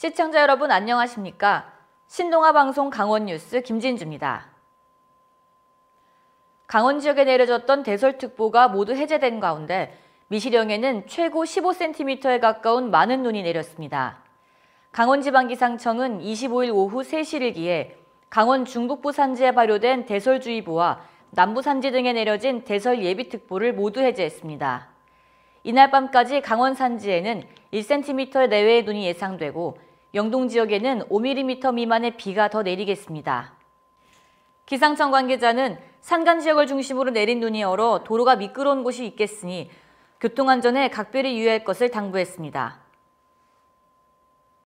시청자 여러분 안녕하십니까? 신동아 방송 강원 뉴스 김진주입니다. 강원 지역에 내려졌던 대설특보가 모두 해제된 가운데 미시령에는 최고 15cm에 가까운 많은 눈이 내렸습니다. 강원지방기상청은 25일 오후 3시를 기해 강원 중북부 산지에 발효된 대설주의보와 남부 산지 등에 내려진 대설 예비특보를 모두 해제했습니다. 이날 밤까지 강원 산지에는 1cm 내외의 눈이 예상되고 영동 지역에는 5mm 미만의 비가 더 내리겠습니다. 기상청 관계자는 산간 지역을 중심으로 내린 눈이 얼어 도로가 미끄러운 곳이 있겠으니 교통안전에 각별히 유의할 것을 당부했습니다.